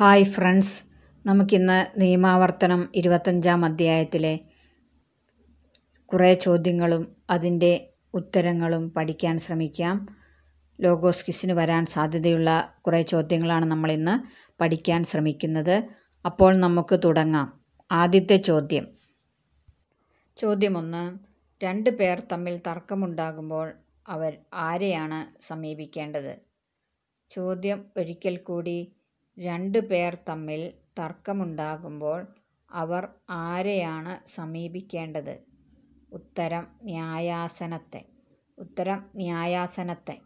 hi friends നമുക്കിന്ന് നിയമാവർത്തനം ഇരുപത്തഞ്ചാം അധ്യായത്തിലെ കുറേ ചോദ്യങ്ങളും അതിൻ്റെ ഉത്തരങ്ങളും പഠിക്കാൻ ശ്രമിക്കാം ലോഗോസ് വരാൻ സാധ്യതയുള്ള കുറേ ചോദ്യങ്ങളാണ് നമ്മളിന്ന് പഠിക്കാൻ ശ്രമിക്കുന്നത് അപ്പോൾ നമുക്ക് തുടങ്ങാം ആദ്യത്തെ ചോദ്യം ചോദ്യം ഒന്ന് രണ്ട് പേർ തമ്മിൽ തർക്കമുണ്ടാകുമ്പോൾ അവർ ആരെയാണ് സമീപിക്കേണ്ടത് ചോദ്യം ഒരിക്കൽ കൂടി രണ്ട് പേർ തമ്മിൽ തർക്കമുണ്ടാകുമ്പോൾ അവർ ആരെയാണ് സമീപിക്കേണ്ടത് ഉത്തരം ന്യായാസനത്തെ ഉത്തരം ന്യായാസനത്തെ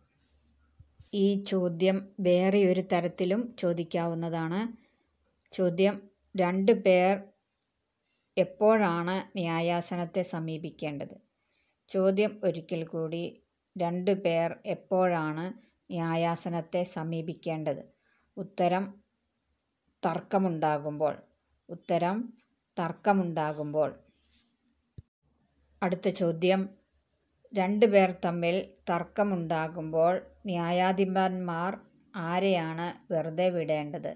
ഈ ചോദ്യം വേറെ ഒരു തരത്തിലും ചോദിക്കാവുന്നതാണ് ചോദ്യം രണ്ട് പേർ എപ്പോഴാണ് ന്യായാസനത്തെ സമീപിക്കേണ്ടത് ചോദ്യം ഒരിക്കൽ കൂടി രണ്ട് പേർ എപ്പോഴാണ് ന്യായാസനത്തെ സമീപിക്കേണ്ടത് ഉത്തരം തർക്കമുണ്ടാകുമ്പോൾ ഉത്തരം തർക്കമുണ്ടാകുമ്പോൾ അടുത്ത ചോദ്യം രണ്ടു പേർ തമ്മിൽ തർക്കമുണ്ടാകുമ്പോൾ ന്യായാധിപന്മാർ ആരെയാണ് വെറുതെ വിടേണ്ടത്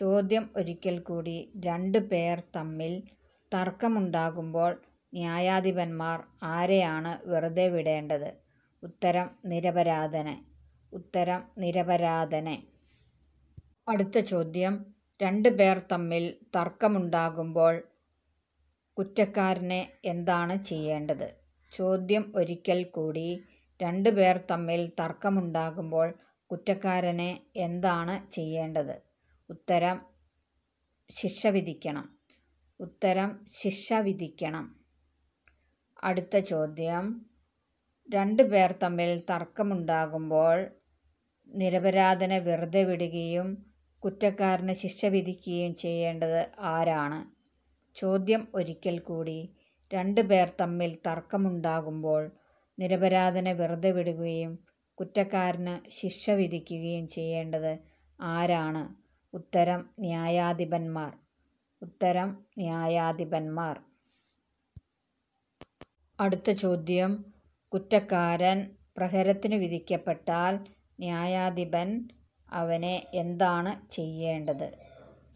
ചോദ്യം ഒരിക്കൽ കൂടി രണ്ടു പേർ തമ്മിൽ തർക്കമുണ്ടാകുമ്പോൾ ന്യായാധിപന്മാർ ആരെയാണ് വെറുതെ വിടേണ്ടത് ഉത്തരം നിരപരാധനെ ഉത്തരം നിരപരാധനെ അടുത്ത ചോദ്യം രണ്ട് പേർ തമ്മിൽ തർക്കമുണ്ടാകുമ്പോൾ കുറ്റക്കാരനെ എന്താണ് ചെയ്യേണ്ടത് ചോദ്യം ഒരിക്കൽ കൂടി രണ്ട് പേർ തമ്മിൽ തർക്കമുണ്ടാകുമ്പോൾ കുറ്റക്കാരനെ എന്താണ് ചെയ്യേണ്ടത് ഉത്തരം ശിക്ഷ വിധിക്കണം ഉത്തരം ശിക്ഷ വിധിക്കണം അടുത്ത ചോദ്യം രണ്ട് പേർ തമ്മിൽ തർക്കമുണ്ടാകുമ്പോൾ നിരപരാധനെ വെറുതെ വിടുകയും കുറ്റക്കാരന് ശിക്ഷ വിധിക്കുകയും ചെയ്യേണ്ടത് ആരാണ് ചോദ്യം ഒരിക്കൽ കൂടി രണ്ടു പേർ തമ്മിൽ തർക്കമുണ്ടാകുമ്പോൾ നിരപരാധനെ വെറുതെ വിടുകയും കുറ്റക്കാരന് ശിക്ഷ വിധിക്കുകയും ചെയ്യേണ്ടത് ആരാണ് ഉത്തരം ന്യായാധിപന്മാർ ഉത്തരം ന്യായാധിപന്മാർ അടുത്ത ചോദ്യം കുറ്റക്കാരൻ പ്രഹരത്തിന് വിധിക്കപ്പെട്ടാൽ ന്യായാധിപൻ അവനെ എന്താണ് ചെയ്യേണ്ടത്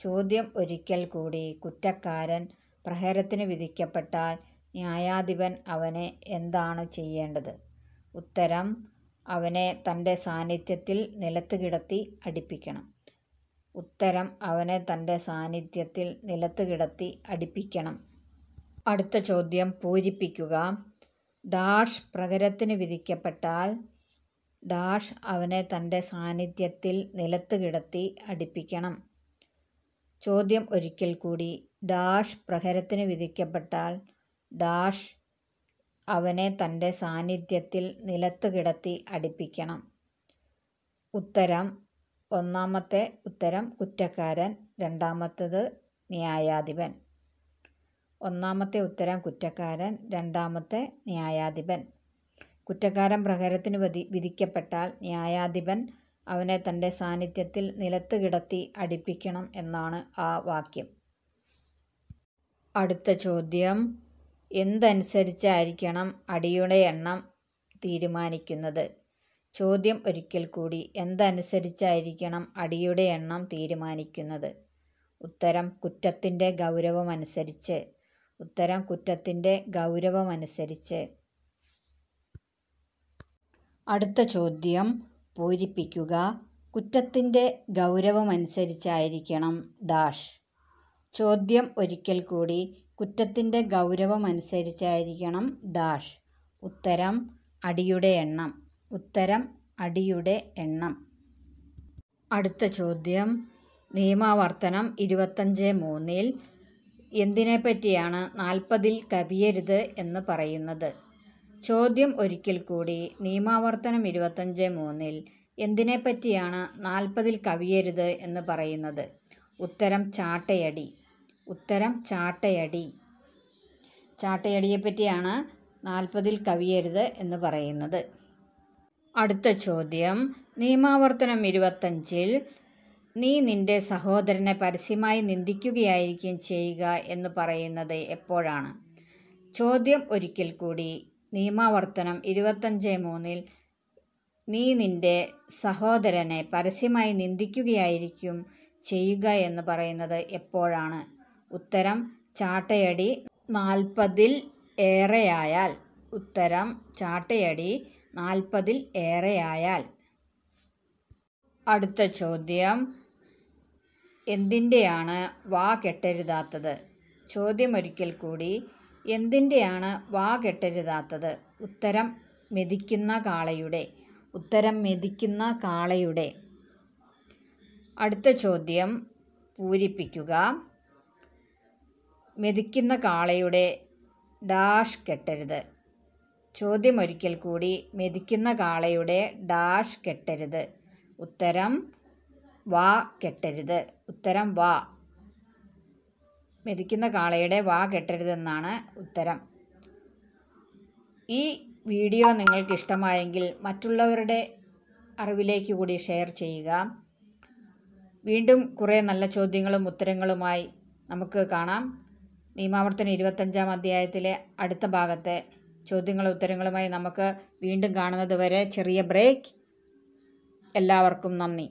ചോദ്യം ഒരിക്കൽ കൂടി കുറ്റക്കാരൻ പ്രഹരത്തിന് വിധിക്കപ്പെട്ടാൽ ന്യായാധിപൻ അവനെ എന്താണ് ചെയ്യേണ്ടത് ഉത്തരം അവനെ തൻ്റെ സാന്നിധ്യത്തിൽ നിലത്ത് കിടത്തി അടിപ്പിക്കണം ഉത്തരം അവനെ തൻ്റെ സാന്നിധ്യത്തിൽ നിലത്ത് കിടത്തി അടിപ്പിക്കണം അടുത്ത ചോദ്യം പൂരിപ്പിക്കുക ഡാഷ് പ്രകരത്തിന് വിധിക്കപ്പെട്ടാൽ ഡാഷ് അവനെ തൻ്റെ സാന്നിധ്യത്തിൽ നിലത്ത് കിടത്തി അടിപ്പിക്കണം ചോദ്യം ഒരിക്കൽ കൂടി ഡാഷ് പ്രഹരത്തിന് വിധിക്കപ്പെട്ടാൽ ഡാഷ് അവനെ തൻ്റെ സാന്നിധ്യത്തിൽ നിലത്ത് കിടത്തി അടിപ്പിക്കണം ഉത്തരം ഒന്നാമത്തെ ഉത്തരം കുറ്റക്കാരൻ രണ്ടാമത്തത് ന്യായാധിപൻ ഒന്നാമത്തെ ഉത്തരം കുറ്റക്കാരൻ രണ്ടാമത്തെ ന്യായാധിപൻ കുറ്റക്കാരൻ പ്രഹരത്തിനു വധി വിധിക്കപ്പെട്ടാൽ ന്യായാധിപൻ അവനെ തൻ്റെ സാന്നിധ്യത്തിൽ നിലത്ത് കിടത്തി അടിപ്പിക്കണം എന്നാണ് ആ വാക്യം അടുത്ത ചോദ്യം എന്തനുസരിച്ചായിരിക്കണം അടിയുടെ എണ്ണം തീരുമാനിക്കുന്നത് ചോദ്യം ഒരിക്കൽ കൂടി എന്തനുസരിച്ചായിരിക്കണം അടിയുടെ എണ്ണം തീരുമാനിക്കുന്നത് ഉത്തരം കുറ്റത്തിൻ്റെ ഗൗരവമനുസരിച്ച് ഉത്തരം കുറ്റത്തിൻ്റെ ഗൗരവമനുസരിച്ച് അടുത്ത ചോദ്യം പൂരിപ്പിക്കുക കുറ്റത്തിൻ്റെ ഗൗരവമനുസരിച്ചായിരിക്കണം ഡാഷ് ചോദ്യം ഒരിക്കൽ കൂടി കുറ്റത്തിൻ്റെ ഗൗരവമനുസരിച്ചായിരിക്കണം ഡാഷ് ഉത്തരം അടിയുടെ എണ്ണം ഉത്തരം അടിയുടെ എണ്ണം അടുത്ത ചോദ്യം നിയമാവർത്തനം ഇരുപത്തഞ്ച് മൂന്നിൽ എന്തിനെപ്പറ്റിയാണ് നാൽപ്പതിൽ കവിയരുത് എന്ന് പറയുന്നത് ചോദ്യം ഒരിക്കൽ കൂടി നിയമാവർത്തനം ഇരുപത്തഞ്ച് മൂന്നിൽ എന്തിനെപ്പറ്റിയാണ് നാൽപ്പതിൽ കവിയരുത് എന്ന് പറയുന്നത് ഉത്തരം ചാട്ടയടി ഉത്തരം ചാട്ടയടി ചാട്ടയടിയെപ്പറ്റിയാണ് നാൽപ്പതിൽ കവിയരുത് എന്ന് പറയുന്നത് അടുത്ത ചോദ്യം നിയമാവർത്തനം ഇരുപത്തഞ്ചിൽ നീ നിന്റെ സഹോദരനെ പരസ്യമായി നിന്ദിക്കുകയായിരിക്കും ചെയ്യുക എന്ന് പറയുന്നത് എപ്പോഴാണ് ചോദ്യം ഒരിക്കൽ കൂടി നിയമാവർത്തനം ഇരുപത്തഞ്ച് മൂന്നിൽ നീ നിന്റെ സഹോദരനെ പരസ്യമായി നിന്ദിക്കുകയായിരിക്കും ചെയ്യുക എന്ന് പറയുന്നത് എപ്പോഴാണ് ഉത്തരം ചാട്ടയടി നാൽപ്പതിൽ ഏറെയായാൽ ഉത്തരം ചാട്ടയടി നാൽപ്പതിൽ ഏറെയായാൽ അടുത്ത ചോദ്യം എന്തിൻ്റെയാണ് വാ കെട്ടരുതാത്തത് ചോദ്യം ഒരിക്കൽ കൂടി എന്തിൻ്റെയാണ് വാ കെട്ടരുതാത്തത് ഉത്തരം മെതിക്കുന്ന കാളയുടെ ഉത്തരം മെതിക്കുന്ന കാളയുടെ അടുത്ത ചോദ്യം പൂരിപ്പിക്കുക മെതിക്കുന്ന കാളയുടെ ഡാഷ് കെട്ടരുത് ചോദ്യം ഒരിക്കൽ കൂടി മെതിക്കുന്ന കാളയുടെ ഡാഷ് കെട്ടരുത് ഉത്തരം വാ കെട്ടരുത് ഉത്തരം വാ മെതിക്കുന്ന കാളയുടെ വാ കെട്ടരുതെന്നാണ് ഉത്തരം ഈ വീഡിയോ നിങ്ങൾക്ക് ഇഷ്ടമായെങ്കിൽ മറ്റുള്ളവരുടെ അറിവിലേക്ക് കൂടി ഷെയർ ചെയ്യുക വീണ്ടും കുറേ നല്ല ചോദ്യങ്ങളും ഉത്തരങ്ങളുമായി നമുക്ക് കാണാം നിയമാവർത്തന ഇരുപത്തഞ്ചാം അധ്യായത്തിലെ അടുത്ത ഭാഗത്തെ ചോദ്യങ്ങളും ഉത്തരങ്ങളുമായി നമുക്ക് വീണ്ടും കാണുന്നത് വരെ ചെറിയ ബ്രേക്ക് എല്ലാവർക്കും നന്ദി